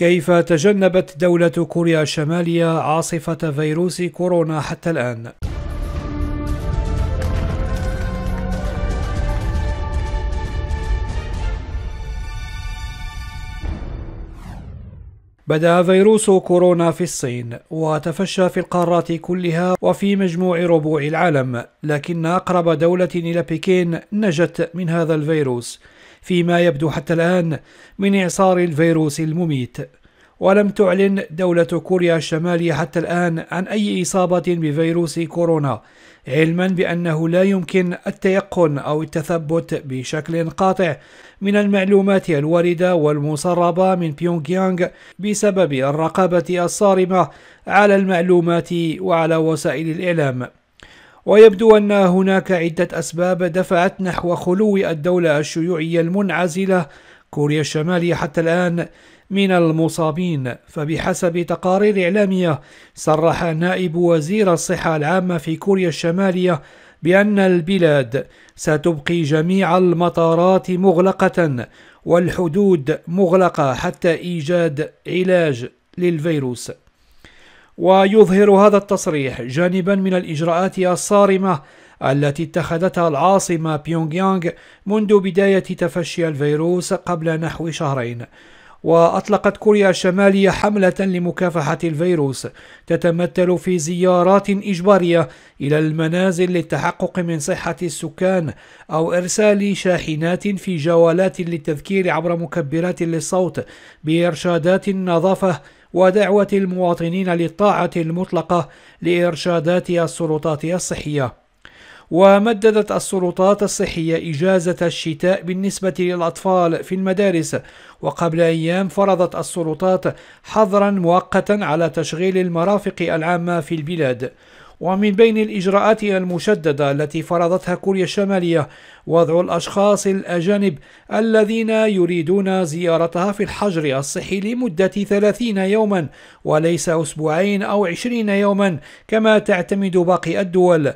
كيف تجنبت دولة كوريا الشمالية عاصفة فيروس كورونا حتى الآن؟ بدا فيروس كورونا في الصين وتفشى في القارات كلها وفي مجموع ربوع العالم لكن أقرب دولة إلى بكين نجت من هذا الفيروس فيما يبدو حتى الآن من إعصار الفيروس المميت ولم تعلن دولة كوريا الشمالية حتى الآن عن أي إصابة بفيروس كورونا علما بأنه لا يمكن التيقن أو التثبت بشكل قاطع من المعلومات الواردة والمسربة من بيونغ يانغ بسبب الرقابة الصارمة على المعلومات وعلى وسائل الإعلام ويبدو أن هناك عدة أسباب دفعت نحو خلو الدولة الشيوعية المنعزلة كوريا الشمالية حتى الآن من المصابين فبحسب تقارير إعلامية صرح نائب وزير الصحة العامة في كوريا الشمالية بأن البلاد ستبقي جميع المطارات مغلقة والحدود مغلقة حتى إيجاد علاج للفيروس ويظهر هذا التصريح جانبا من الإجراءات الصارمة التي اتخذتها العاصمة بيونغيانغ منذ بداية تفشي الفيروس قبل نحو شهرين وأطلقت كوريا الشمالية حملة لمكافحة الفيروس تتمثل في زيارات إجبارية إلى المنازل للتحقق من صحة السكان أو إرسال شاحنات في جولات للتذكير عبر مكبرات للصوت بإرشادات النظافة ودعوة المواطنين للطاعة المطلقة لإرشادات السلطات الصحية ومددت السلطات الصحية إجازة الشتاء بالنسبة للأطفال في المدارس وقبل أيام فرضت السلطات حظرا مؤقتا على تشغيل المرافق العامة في البلاد ومن بين الإجراءات المشددة التي فرضتها كوريا الشمالية وضع الأشخاص الأجانب الذين يريدون زيارتها في الحجر الصحي لمدة 30 يوما وليس أسبوعين أو 20 يوما كما تعتمد باقي الدول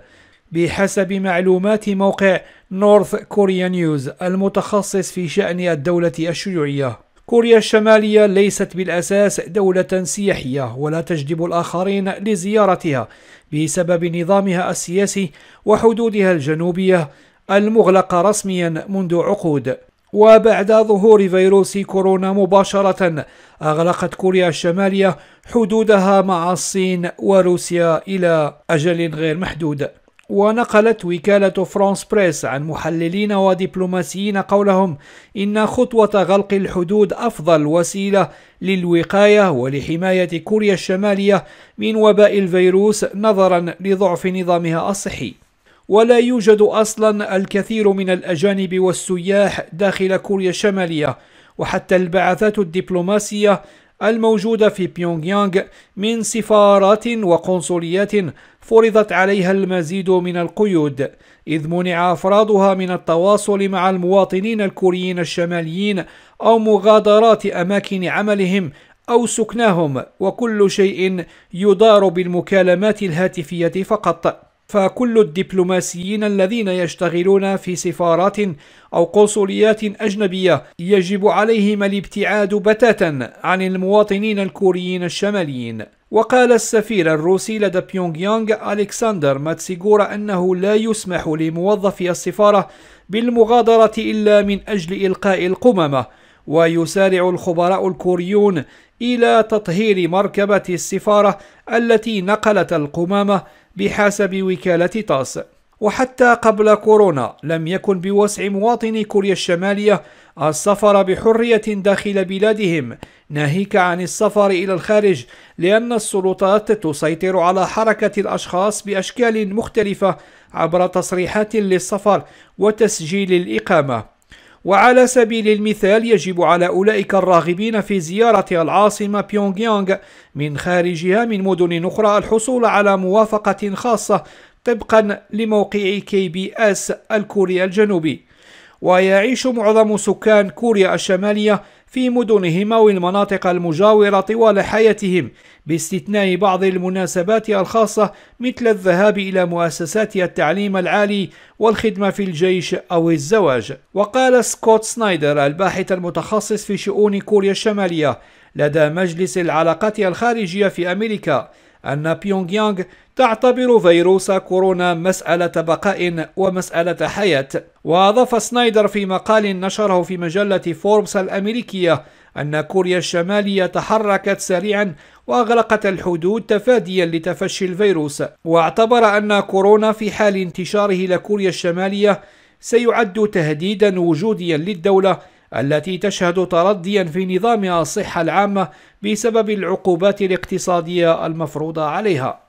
بحسب معلومات موقع نورث كوريا نيوز المتخصص في شأن الدولة الشيوعية كوريا الشمالية ليست بالأساس دولة سياحية ولا تجذب الآخرين لزيارتها بسبب نظامها السياسي وحدودها الجنوبية المغلقة رسميا منذ عقود وبعد ظهور فيروس كورونا مباشرة أغلقت كوريا الشمالية حدودها مع الصين وروسيا إلى أجل غير محدود ونقلت وكالة فرانس بريس عن محللين ودبلوماسيين قولهم إن خطوة غلق الحدود أفضل وسيلة للوقاية ولحماية كوريا الشمالية من وباء الفيروس نظرا لضعف نظامها الصحي ولا يوجد أصلا الكثير من الأجانب والسياح داخل كوريا الشمالية وحتى البعثات الدبلوماسية الموجودة في بيونغيانغ من سفارات وقنصليات فرضت عليها المزيد من القيود إذ منع أفرادها من التواصل مع المواطنين الكوريين الشماليين أو مغادرات أماكن عملهم أو سكناهم وكل شيء يدار بالمكالمات الهاتفية فقط فكل الدبلوماسيين الذين يشتغلون في سفارات أو قنصليات أجنبية يجب عليهم الابتعاد بتاتا عن المواطنين الكوريين الشماليين وقال السفير الروسي لدى بيونغ يانغ ألكسندر ماتسيغورا أنه لا يسمح لموظفي السفارة بالمغادرة إلا من أجل إلقاء القمامة ويسارع الخبراء الكوريون إلى تطهير مركبة السفارة التي نقلت القمامة بحسب وكالة تاس وحتى قبل كورونا لم يكن بوسع مواطني كوريا الشمالية السفر بحرية داخل بلادهم ناهيك عن السفر إلى الخارج لأن السلطات تسيطر على حركة الأشخاص بأشكال مختلفة عبر تصريحات للسفر وتسجيل الإقامة وعلى سبيل المثال يجب على أولئك الراغبين في زيارة العاصمة بيونغيانغ من خارجها من مدن أخرى الحصول على موافقة خاصة طبقا لموقع كي بي اس الكوري الجنوبي ويعيش معظم سكان كوريا الشمالية في مدنهم أو المناطق المجاورة طوال حياتهم باستثناء بعض المناسبات الخاصة مثل الذهاب إلى مؤسسات التعليم العالي والخدمة في الجيش أو الزواج وقال سكوت سنايدر الباحث المتخصص في شؤون كوريا الشمالية لدى مجلس العلاقات الخارجية في أمريكا أن بيونغ يانغ تعتبر فيروس كورونا مسألة بقاء ومسألة حياة وأضاف سنايدر في مقال نشره في مجلة فوربس الأمريكية أن كوريا الشمالية تحركت سريعا وأغلقت الحدود تفاديا لتفشي الفيروس واعتبر أن كورونا في حال انتشاره لكوريا الشمالية سيعد تهديدا وجوديا للدولة التي تشهد ترديا في نظامها الصحة العامة بسبب العقوبات الاقتصادية المفروضة عليها